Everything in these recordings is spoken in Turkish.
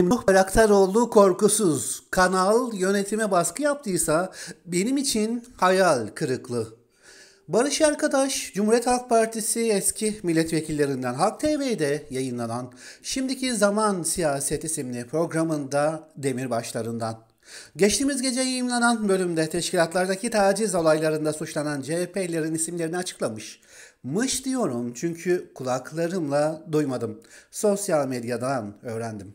Nuh Bayraktaroğlu korkusuz. Kanal yönetime baskı yaptıysa benim için hayal kırıklığı. Barış Arkadaş, Cumhuriyet Halk Partisi eski milletvekillerinden Halk TV'de yayınlanan Şimdiki Zaman Siyaset isimli programında Demirbaşlarından. Geçtiğimiz gece yayınlanan bölümde teşkilatlardaki taciz olaylarında suçlanan CHP'lerin isimlerini açıklamış. Mış diyorum çünkü kulaklarımla duymadım. Sosyal medyadan öğrendim.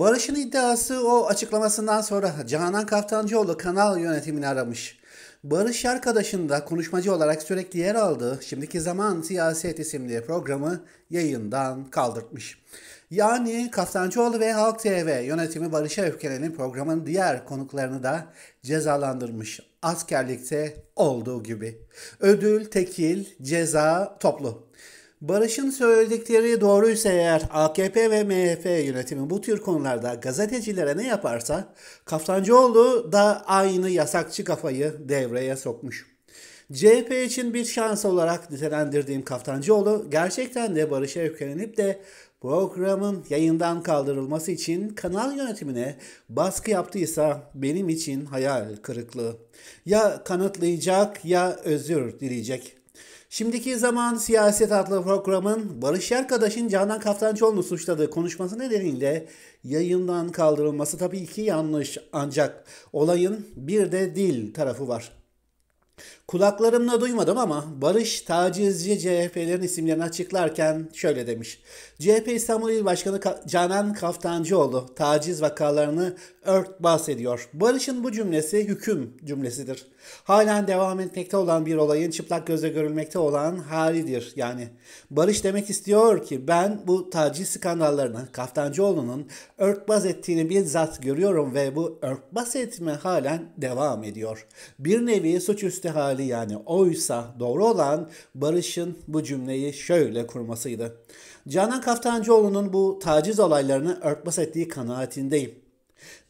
Barış'ın iddiası o açıklamasından sonra Canan Kaftancıoğlu kanal yönetimini aramış. Barış arkadaşında konuşmacı olarak sürekli yer aldığı Şimdiki Zaman Siyaset isimli programı yayından kaldırtmış. Yani Kaftancıoğlu ve Halk TV yönetimi Barış'a öfkelenin programın diğer konuklarını da cezalandırmış. Askerlikte olduğu gibi. Ödül tekil, ceza toplu. Barış'ın söyledikleri doğruysa eğer AKP ve MHP yönetimi bu tür konularda gazetecilere ne yaparsa Kaftancıoğlu da aynı yasakçı kafayı devreye sokmuş. CHP için bir şans olarak nitelendirdiğim Kaftancıoğlu gerçekten de Barış'a yüklenip de programın yayından kaldırılması için kanal yönetimine baskı yaptıysa benim için hayal kırıklığı. Ya kanıtlayacak ya özür dileyecek. Şimdiki zaman siyaset adlı programın Barış Yerkadaş'ın Canan Kaftancıoğlu'nu suçladığı konuşması nedeniyle yayından kaldırılması tabii ki yanlış ancak olayın bir de dil tarafı var. Kulaklarımla duymadım ama Barış tacizci CHP'lerin isimlerini açıklarken şöyle demiş. CHP İstanbul İl Başkanı Canan Kaftancıoğlu taciz vakalarını örtbas ediyor. Barış'ın bu cümlesi hüküm cümlesidir. Halen devam etmekte olan bir olayın çıplak göze görülmekte olan halidir. Yani Barış demek istiyor ki ben bu taciz skandallarını Kaftancıoğlu'nun örtbas ettiğini bizzat görüyorum ve bu örtbas etme halen devam ediyor. Bir nevi suçüstü hali yani oysa doğru olan Barış'ın bu cümleyi şöyle kurmasıydı. Canan Kaftancıoğlu'nun bu taciz olaylarını örtbas ettiği kanaatindeyim.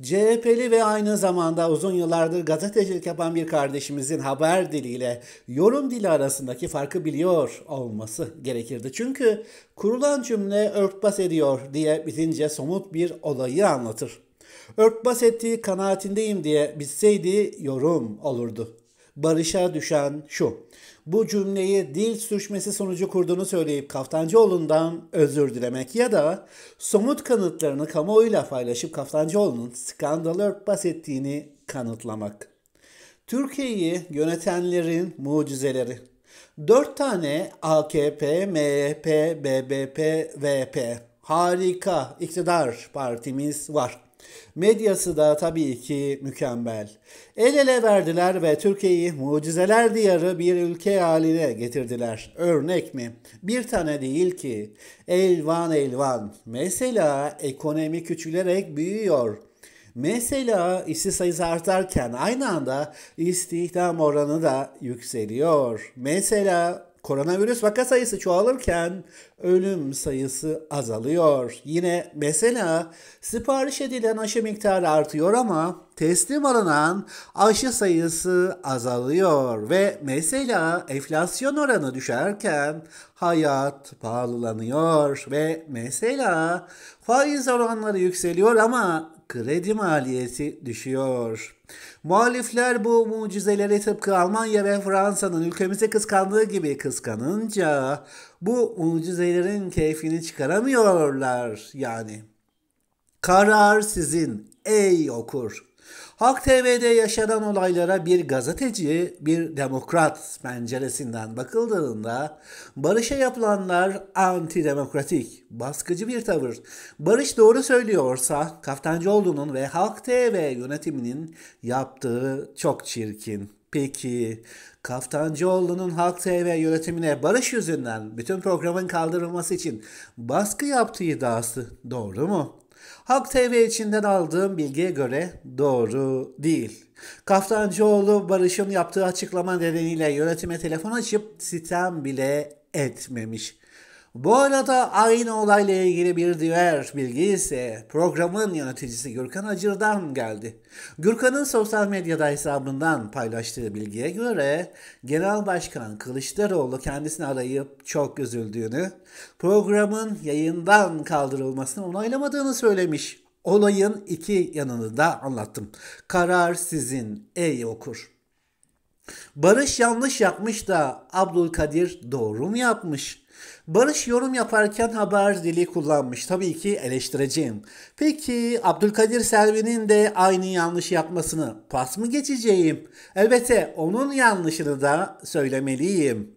CHP'li ve aynı zamanda uzun yıllardır gazetecilik yapan bir kardeşimizin haber diliyle yorum dili arasındaki farkı biliyor olması gerekirdi. Çünkü kurulan cümle örtbas ediyor diye bitince somut bir olayı anlatır. Örtbas ettiği kanaatindeyim diye bitseydi yorum olurdu barışa düşen şu. Bu cümleyi dil sürçmesi sonucu kurduğunu söyleyip Kaftancıoğlu'ndan özür dilemek ya da somut kanıtlarını kamuoyuyla paylaşıp Kaftancıoğlu'nun skandalı örtbas ettiğini kanıtlamak. Türkiye'yi yönetenlerin mucizeleri. Dört tane AKP, MHP, BBP, VP harika iktidar partimiz var. Medyası da tabii ki mükemmel. El ele verdiler ve Türkiye'yi mucizeler diyarı bir ülke haline getirdiler. Örnek mi? Bir tane değil ki. Elvan elvan. Mesela ekonomi küçülerek büyüyor. Mesela işsiz sayısı artarken aynı anda istihdam oranı da yükseliyor. Mesela Koronavirüs vaka sayısı çoğalırken ölüm sayısı azalıyor. Yine mesela sipariş edilen aşı miktarı artıyor ama teslim alınan aşı sayısı azalıyor ve mesela enflasyon oranı düşerken hayat pahalılanıyor ve mesela faiz oranları yükseliyor ama kredi maliyeti düşüyor. Muhalifler bu mucizeleri tıpkı Almanya ve Fransa'nın ülkemize kıskandığı gibi kıskanınca bu mucizelerin keyfini çıkaramıyorlar yani. Karar sizin ey okur. Halk TV'de yaşanan olaylara bir gazeteci, bir demokrat penceresinden bakıldığında Barış'a yapılanlar antidemokratik, baskıcı bir tavır. Barış doğru söylüyorsa Kaftancıoğlu'nun ve Halk TV yönetiminin yaptığı çok çirkin. Peki Kaftancıoğlu'nun Halk TV yönetimine barış yüzünden bütün programın kaldırılması için baskı yaptığı iddiası doğru mu? Halk TV içinden aldığım bilgiye göre doğru değil. Kaftancıoğlu Barış'ın yaptığı açıklama nedeniyle yönetime telefon açıp sitem bile etmemiş. Bu arada aynı olayla ilgili bir diğer bilgi ise programın yöneticisi Gürkan Acır'dan geldi. Gürkan'ın sosyal medyada hesabından paylaştığı bilgiye göre Genel Başkan Kılıçdaroğlu kendisini arayıp çok üzüldüğünü, programın yayından kaldırılmasını onaylamadığını söylemiş. Olayın iki yanını da anlattım. Karar sizin ey okur. Barış yanlış yapmış da Abdülkadir doğru mu yapmış? Barış yorum yaparken haber dili kullanmış. Tabii ki eleştireceğim. Peki Abdülkadir Selvi'nin de aynı yanlış yapmasını pas mı geçeceğim? Elbette onun yanlışını da söylemeliyim.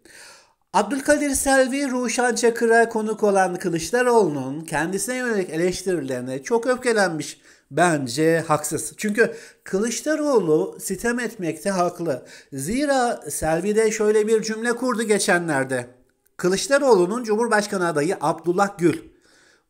Abdülkadir Selvi, Ruşan Çakır'a konuk olan Kılıçdaroğlu'nun kendisine yönelik eleştirilerine çok öfkelenmiş. Bence haksız. Çünkü Kılıçdaroğlu sitem etmekte haklı. Zira Selvi de şöyle bir cümle kurdu geçenlerde. Kılıçdaroğlu'nun Cumhurbaşkanı adayı Abdullah Gül.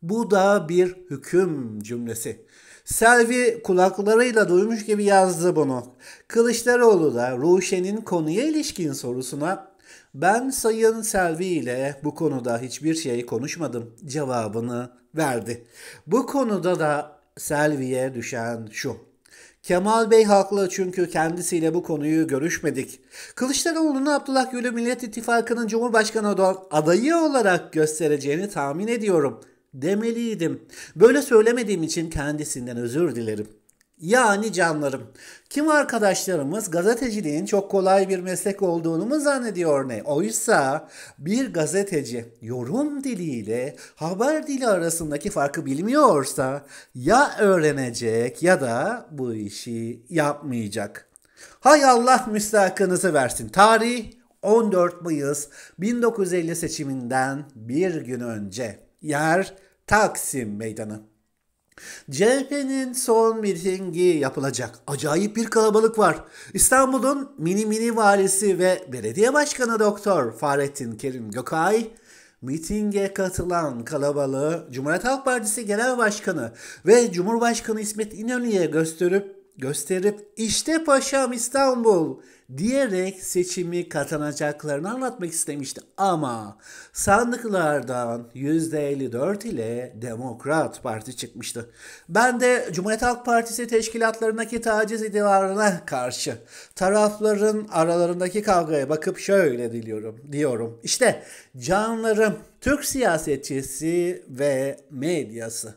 Bu da bir hüküm cümlesi. Selvi kulaklarıyla duymuş gibi yazdı bunu. Kılıçdaroğlu da Ruşen'in konuya ilişkin sorusuna ben Sayın Selvi ile bu konuda hiçbir şey konuşmadım cevabını verdi. Bu konuda da Selvi'ye düşen şu. Kemal Bey haklı çünkü kendisiyle bu konuyu görüşmedik. Kılıçdaroğlu'nu Abdullah Gül'ü Millet İttifakı'nın Cumhurbaşkanı adayı olarak göstereceğini tahmin ediyorum demeliydim. Böyle söylemediğim için kendisinden özür dilerim. Yani canlarım. Kim arkadaşlarımız gazeteciliğin çok kolay bir meslek olduğunu mu zannediyor ne? Oysa bir gazeteci yorum diliyle haber dili arasındaki farkı bilmiyorsa ya öğrenecek ya da bu işi yapmayacak. Hay Allah müstahakınızı versin. Tarih 14 Mayıs 1950 seçiminden bir gün önce. Yer Taksim Meydanı. CHP'nin son mitingi yapılacak. Acayip bir kalabalık var. İstanbul'un mini mini valisi ve belediye başkanı Doktor Fahrettin Kerim Gökay mitinge katılan kalabalığı Cumhuriyet Halk Partisi Genel Başkanı ve Cumhurbaşkanı İsmet İnönü'ye gösterip gösterip işte paşam İstanbul diyerek seçimi katanacaklarını anlatmak istemişti. Ama sandıklardan %54 ile Demokrat Parti çıkmıştı. Ben de Cumhuriyet Halk Partisi teşkilatlarındaki taciz idivarına karşı tarafların aralarındaki kavgaya bakıp şöyle diliyorum, diyorum. İşte canlarım Türk siyasetçisi ve medyası.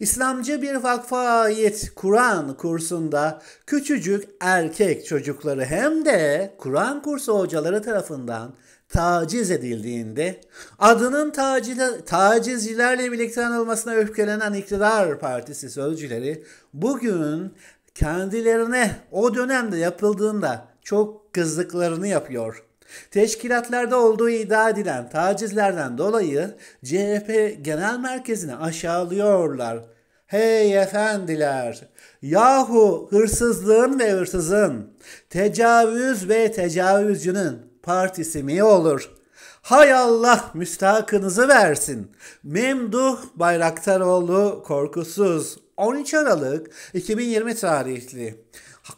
İslamcı bir vakfa ait Kur'an kursunda küçücük erkek çocukları hem de Kur'an kursu hocaları tarafından taciz edildiğinde adının tacile, tacizcilerle birlikte anılmasına öfkelenen iktidar partisi sözcüleri bugün kendilerine o dönemde yapıldığında çok kızdıklarını yapıyor. Teşkilatlarda olduğu iddia edilen tacizlerden dolayı CHP genel merkezini aşağılıyorlar. Hey efendiler, yahu hırsızlığın ve hırsızın, tecavüz ve tecavüzcünün partisi mi olur?'' Hay Allah müstahakınızı versin. Memduh Bayraktaroğlu Korkusuz 13 Aralık 2020 tarihli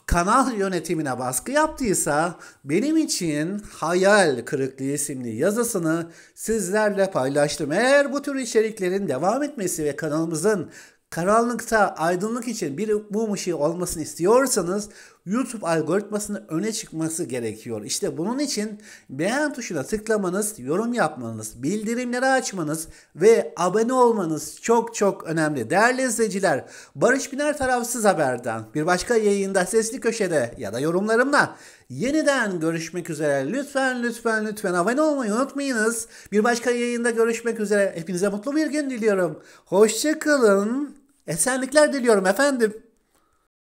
kanal yönetimine baskı yaptıysa benim için Hayal Kırıklığı isimli yazısını sizlerle paylaştım. Eğer bu tür içeriklerin devam etmesi ve kanalımızın karanlıkta aydınlık için bir mum ışığı olmasını istiyorsanız YouTube algoritmasının öne çıkması gerekiyor. İşte bunun için beğen tuşuna tıklamanız, yorum yapmanız, bildirimleri açmanız ve abone olmanız çok çok önemli. Değerli izleyiciler, Barış Biner tarafsız haberden bir başka yayında sesli köşede ya da yorumlarımla yeniden görüşmek üzere. Lütfen lütfen lütfen abone olmayı unutmayınız. Bir başka yayında görüşmek üzere. Hepinize mutlu bir gün diliyorum. Hoşçakalın. Esenlikler diliyorum efendim.